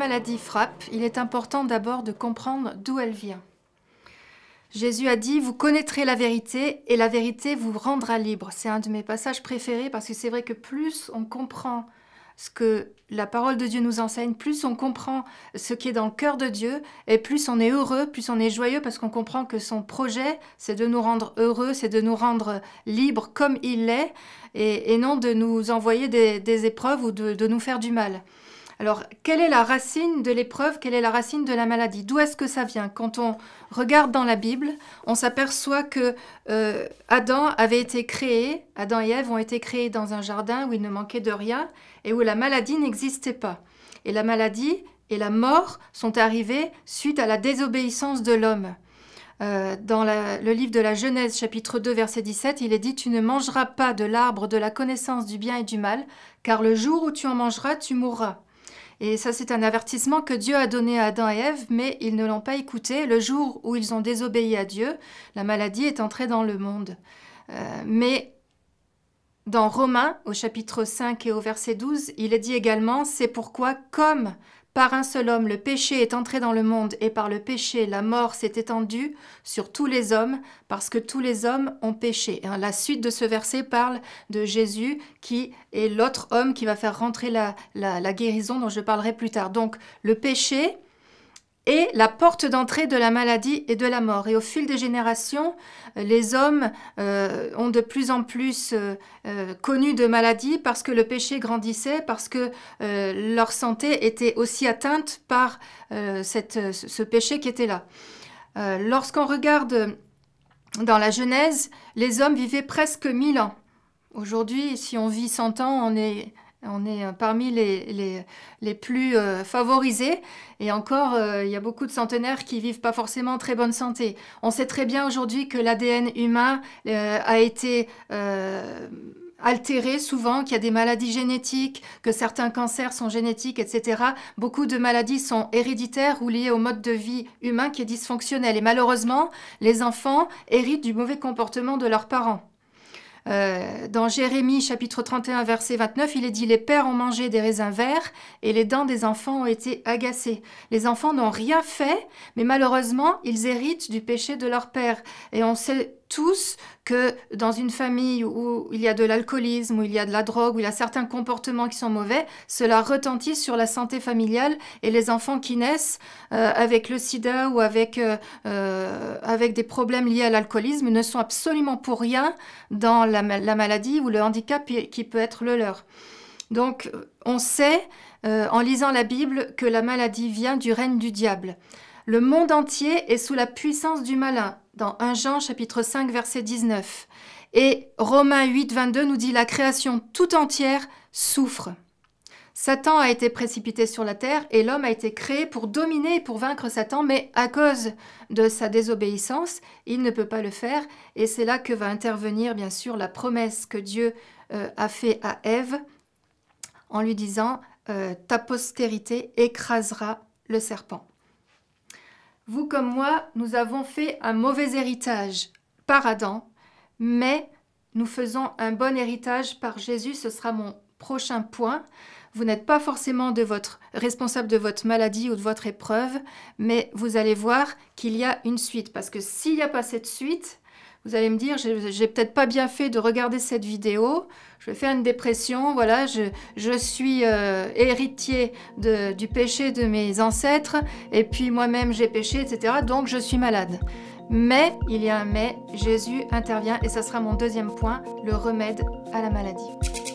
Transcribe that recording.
maladie frappe, il est important d'abord de comprendre d'où elle vient. Jésus a dit, vous connaîtrez la vérité et la vérité vous rendra libre. C'est un de mes passages préférés parce que c'est vrai que plus on comprend ce que la parole de Dieu nous enseigne, plus on comprend ce qui est dans le cœur de Dieu et plus on est heureux, plus on est joyeux parce qu'on comprend que son projet, c'est de nous rendre heureux, c'est de nous rendre libres comme il l'est et, non de nous envoyer des, épreuves ou de nous faire du mal. Alors, quelle est la racine de l'épreuve Quelle est la racine de la maladie D'où est-ce que ça vient Quand on regarde dans la Bible, on s'aperçoit que euh, Adam avait été créé, Adam et Ève ont été créés dans un jardin où il ne manquait de rien et où la maladie n'existait pas. Et la maladie et la mort sont arrivées suite à la désobéissance de l'homme. Euh, dans le livre de la Genèse, chapitre 2, verset 17, il est dit Tu ne mangeras pas de l'arbre de la connaissance du bien et du mal, car le jour où tu en mangeras, tu mourras. Et ça, c'est un avertissement que Dieu a donné à Adam et Ève, mais ils ne l'ont pas écouté. Le jour où ils ont désobéi à Dieu, la maladie est entrée dans le monde. Euh, mais dans Romains, au chapitre 5 et au verset 12, il est dit également, c'est pourquoi comme par un seul homme, le péché est entré dans le monde, et par le péché, la mort s'est étendue sur tous les hommes, parce que tous les hommes ont péché. Hein, la suite de ce verset parle de Jésus, qui est l'autre homme qui va faire rentrer la, la guérison dont je parlerai plus tard. Donc, le péché, et la porte d'entrée de la maladie et de la mort. Et au fil des générations, euh, les hommes euh, ont de plus en plus euh, connu de maladies parce que le péché grandissait, parce que leur santé était aussi atteinte par ce péché qui était là. Lorsqu'on regarde dans la Genèse, les hommes vivaient presque 1000 ans. Aujourd'hui, si on vit 100 ans, on est on est euh, parmi les, plus euh, favorisés et encore, euh, il y a beaucoup de centenaires qui vivent pas forcément en très bonne santé. On sait très bien aujourd'hui que l'ADN humain a été altéré souvent, qu'il y a des maladies génétiques, que certains cancers sont génétiques, etc. Beaucoup de maladies sont héréditaires ou liées au mode de vie humain qui est dysfonctionnel. Et malheureusement, les enfants héritent du mauvais comportement de leurs parents. Euh, dans Jérémie chapitre 31 verset 29, il est dit Les pères ont mangé des raisins verts et les dents des enfants ont été agacées. Les enfants n'ont rien fait, mais malheureusement, ils héritent du péché de leur père. Et on sait tous que dans une famille où il y a de l'alcoolisme, où il y a de la drogue, où il y a certains comportements qui sont mauvais, cela retentit sur la santé familiale et les enfants qui naissent euh, avec le sida ou avec, euh, euh, avec des problèmes liés à l'alcoolisme ne sont absolument pour rien dans la, la, maladie ou le handicap qui peut être le leur. Donc on sait en lisant la Bible que la maladie vient du règne du diable. Le monde entier est sous la puissance du malin dans 1 Jean chapitre 5 verset 19. Et Romains 8, 22 nous dit la création tout entière souffre. Satan a été précipité sur la terre et l'homme a été créé pour dominer et pour vaincre Satan, mais à cause de sa désobéissance, il ne peut pas le faire. Et c'est là que va intervenir, bien sûr, la promesse que Dieu euh, a faite à Ève en lui disant euh, Ta postérité écrasera le serpent. Vous comme moi, nous avons fait un mauvais héritage par Adam, mais nous faisons un bon héritage par Jésus. Ce sera mon prochain point. Vous n'êtes pas forcément de votre, responsable de votre maladie ou de votre épreuve, mais vous allez voir qu'il y a une suite. Parce que s'il n'y a pas cette suite, vous allez me dire, j'ai peut-être pas bien fait de regarder cette vidéo, je vais faire une dépression, voilà, je, je suis euh, héritier du péché de mes ancêtres, et puis moi-même j'ai péché, etc. Donc je suis malade. Mais, il y a un mais, Jésus intervient, et ça sera mon deuxième point, le remède à la maladie.